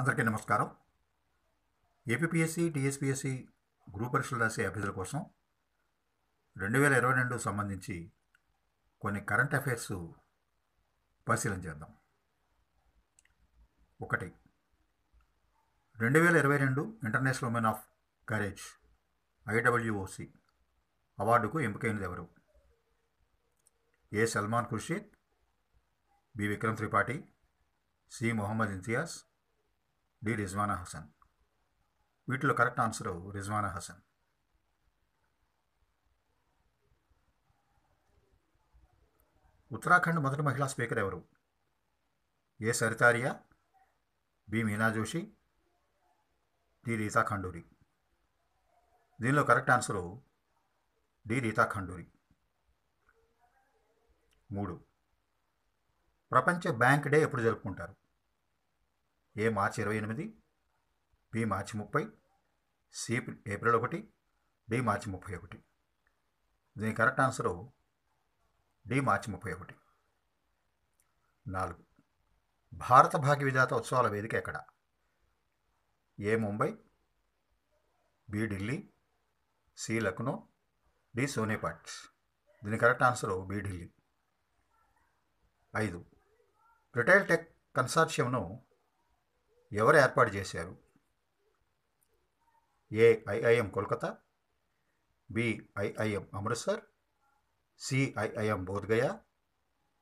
అందరికీ నమస్కారం APSC TSPSC group పరీక్షలు రాసే అభ్యర్థుల కోసం రెండు వేల ఇరవై రెండు సంబంధించి కొన్ని కరెంట్ అఫైర్స్ పరిశీలన చేద్దాం ఒకటి రెండు వేల ఇరవై రెండు international women of courage IWOC అవార్డుకు ఎంపికైనది ఎవరు A Salman Khurshid B Vikram Tripathi C Mohammad Imtiaz D Rizwana Hasan వీటిలో కరెక్ట్ ఆన్సర్ రిజ్వానా హసన్ ఉత్తరాఖండ్ మొదటి మహిళా స్పీకర్ ఎవరు A Saritaria B Meena Joshi D Rita Khanduri దీనిలో correct answer D Rita Khanduri మూడు ప్రపంచ బ్యాంక్ డే ఎప్పుడు జరుపుకుంటారు ఏ మార్చి ఇరవై ఎనిమిది బి మార్చి ముప్పై సి ఏప్రిల్ ఒకటి డి మార్చి ముప్పై ఒకటి దీని కరెక్ట్ ఆన్సరు డి మార్చి ముప్పై ఒకటి నాలుగు భారత భాగ్య విధాత ఉత్సవాల వేదిక ఎక్కడ A Mumbai B Delhi C Lucknow D Sonepat దీని కరెక్ట్ ఆన్సరు బి ఢిల్లీ ఐదు రిటైల్ టెక్ కన్సార్షియంను ఎవరు ఏర్పాటు చేశారు A IIM Kolkata B IIM Amritsar C IIM Bodhgaya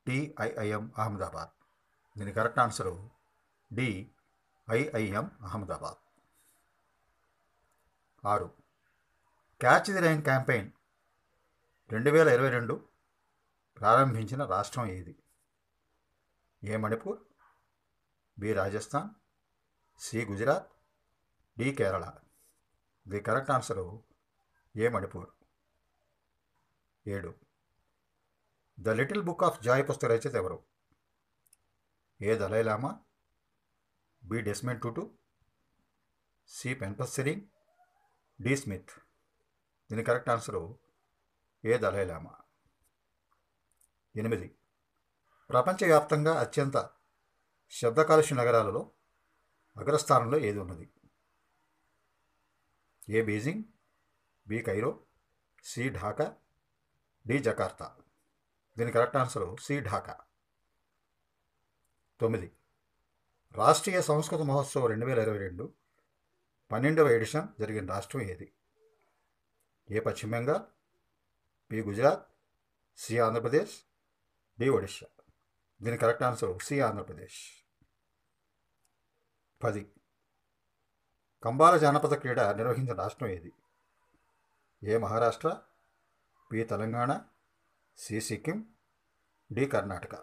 D IIM Ahmedabad దీని correct answer D IIM Ahmedabad ఆరు క్యాచ్ ది రైన్ క్యాంపెయిన్ రెండు వేల ఇరవై రెండు ప్రారంభించిన రాష్ట్రం ఏది A Manipur B Rajasthan C Gujarat D Kerala the correct answer A Manipur ఏడు the little book of joy పుస్తక రచయిత ఎవరు A Dalai Lama B Desmond Tutu C Tsering D Smith దీని కరెక్ట్ ఆన్సరు ఏ దలైలామా ఎనిమిది ప్రపంచవ్యాప్తంగా అత్యంత శబ్ద కాలుష్య నగరాలలో అగ్రస్థానంలో ఏది ఉన్నది A Beijing B Cairo C Dhaka D Jakarta దీని కరెక్ట్ ఆన్సరు సి ఢాకా తొమ్మిది రాష్ట్రీయ సంస్కృత మహోత్సవం రెండు వేల ఇరవై రెండు పన్నెండవ ఎడిషన్ జరిగిన రాష్ట్రం ఏది ఏ పశ్చిమ Bengal B Gujarat C Andhra Pradesh D Odisha దీని కరెక్ట్ ఆన్సర్ సి ఆంధ్రప్రదేశ్ పది కంబాల జానపద క్రీడ నిర్వహించిన రాష్ట్రం ఏది A Maharashtra B Telangana C Sikkim D Karnataka